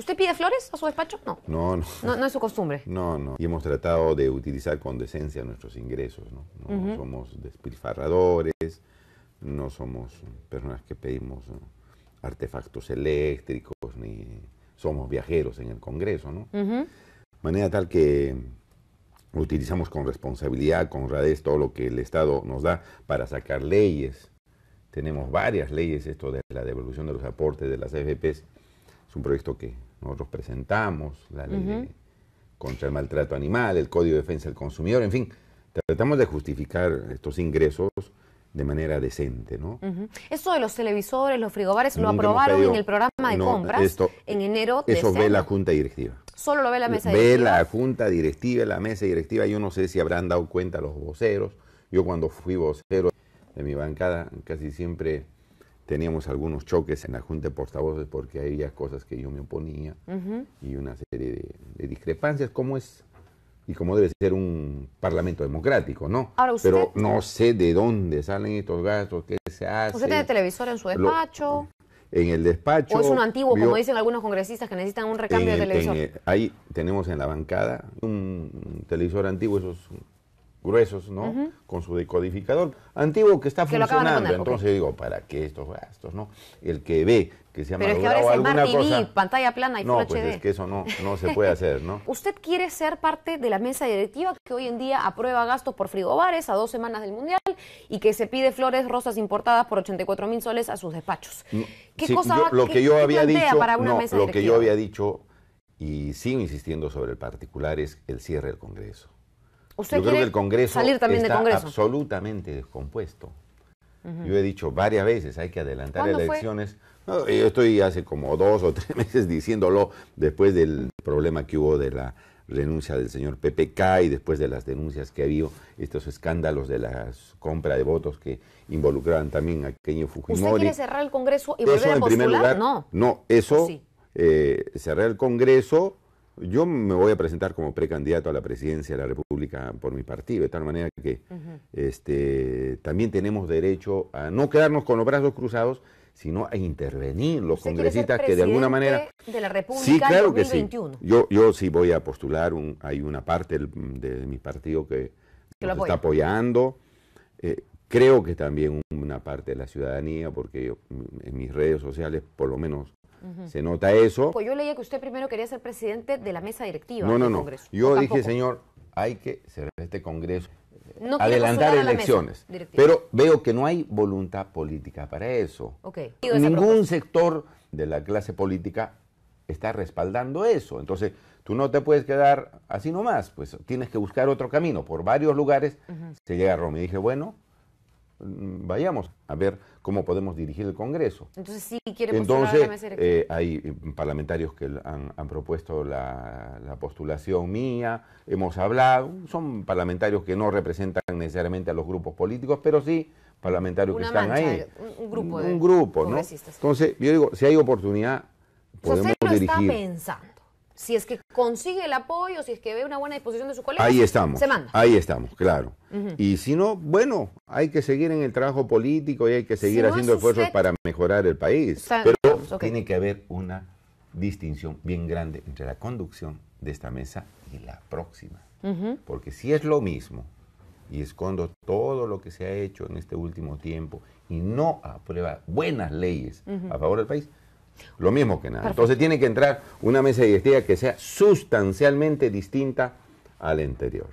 ¿Usted pide flores a su despacho? No. No, no. es su costumbre. No, no. Y hemos tratado de utilizar con decencia nuestros ingresos, ¿no? No somos despilfarradores, no somos personas que pedimos artefactos eléctricos, ni somos viajeros en el Congreso, ¿no? Manera tal que utilizamos con responsabilidad, con radez, todo lo que el Estado nos da para sacar leyes. Tenemos varias leyes, esto de la devolución de los aportes de las AFPs. E es un proyecto que nosotros presentamos la ley contra el maltrato animal, el Código de Defensa del Consumidor, en fin, tratamos de justificar estos ingresos de manera decente, ¿no? Eso de los televisores, los frigobares, lo aprobaron en el programa de compras en enero. eso este ve la junta directiva. Solo lo ve la mesa directiva. Ve la junta directiva, la mesa directiva. Yo no sé si habrán dado cuenta los voceros. Yo cuando fui vocero de mi bancada casi siempre teníamos algunos choques en la Junta de Portavoces porque había cosas que yo me oponía y una serie de, discrepancias, como es y como debe ser un parlamento democrático, ¿no? Pero no sé de dónde salen estos gastos, qué se hace. ¿Usted tiene televisor en su despacho? en el despacho. O es un antiguo, como dicen algunos congresistas que necesitan un recambio de televisor. ahí tenemos en la bancada un, un televisor antiguo, esos gruesos, ¿no? Con su decodificador antiguo que está funcionando. Entonces digo, ¿para qué estos gastos, no? El que ve que se ha Pero que ahora es alguna TV, pantalla plana y No, pues es que eso no, se puede hacer, ¿no? ¿Usted quiere ser parte de la mesa directiva que hoy en día aprueba gastos por frigobares a dos semanas del Mundial y que se pide flores rosas importadas por 84 mil soles a sus despachos? ¿Qué cosa yo, lo que, yo había dicho, para una Lo que yo había dicho y sigo insistiendo sobre el particular es el cierre del Congreso. Usted Yo creo que el Congreso también está absolutamente descompuesto. Yo he dicho varias veces, hay que adelantar elecciones. yo estoy hace como dos o tres meses diciéndolo después del problema que hubo de la renuncia del señor PPK y después de las denuncias que ha habido, estos escándalos de la compra de votos que involucraban también a Keño Fujimori. ¿Usted quiere cerrar el Congreso y volver a postular? no. No, eso, eh, cerrar el Congreso yo me voy a presentar como precandidato a la presidencia de la República por mi partido, de tal manera que este, también tenemos derecho a no quedarnos con los brazos cruzados, sino a intervenir los congresistas que de alguna manera... De la República sí, claro que sí. Yo, yo sí voy a postular, hay una parte de, mi partido que, está apoyando. Eh, creo que también una parte de la ciudadanía, porque en mis redes sociales por lo menos se nota eso. Pues yo leía que usted primero quería ser presidente de la mesa directiva no, no, del no. Congreso. Yo dije, señor, hay que cerrar este Congreso, adelantar elecciones. Pero veo que no hay voluntad política para eso. Ningún sector de la clase política está respaldando eso. Entonces, tú no te puedes quedar así nomás, pues tienes que buscar otro camino. Por varios lugares se llega a Roma. Y dije, bueno, Mm, vayamos a ver cómo podemos dirigir el Congreso. Entonces sí quiere Entonces, eh, hay mm, parlamentarios que han, propuesto la, postulación mía, hemos hablado, son parlamentarios que no representan necesariamente a los grupos políticos, pero sí parlamentarios que están ahí. Un grupo. Entonces, yo digo, si hay oportunidad, podemos dirigir. dirigir si es que consigue el apoyo, si es que ve una buena disposición de sus colegas, ahí estamos, se manda. Ahí estamos, claro. Y si no, bueno, hay que seguir en el trabajo político y hay que seguir haciendo esfuerzos para mejorar el país. Pero tiene que haber una distinción bien grande entre la conducción de esta mesa y la próxima. Porque si es lo mismo y escondo todo lo que se ha hecho en este último tiempo y no aprueba buenas leyes a favor del país, lo mismo que nada. Entonces tiene que entrar una mesa digestiva que sea sustancialmente distinta al anterior.